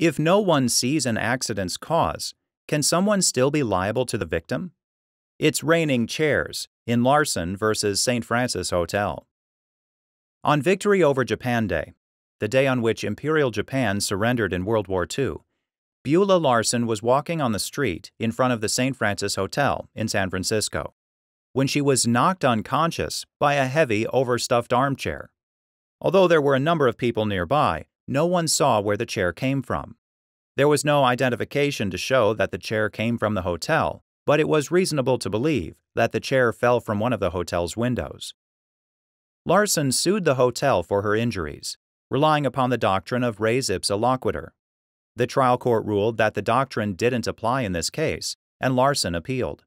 If no one sees an accident's cause, can someone still be liable to the victim? It's raining chairs in Larson versus St. Francis Hotel. On Victory over Japan Day, the day on which Imperial Japan surrendered in World War II, Beulah Larson was walking on the street in front of the St. Francis Hotel in San Francisco when she was knocked unconscious by a heavy, overstuffed armchair. Although there were a number of people nearby, no one saw where the chair came from. There was no identification to show that the chair came from the hotel, but it was reasonable to believe that the chair fell from one of the hotel's windows. Larson sued the hotel for her injuries, relying upon the doctrine of res ipsa loquitur. The trial court ruled that the doctrine didn't apply in this case, and Larson appealed.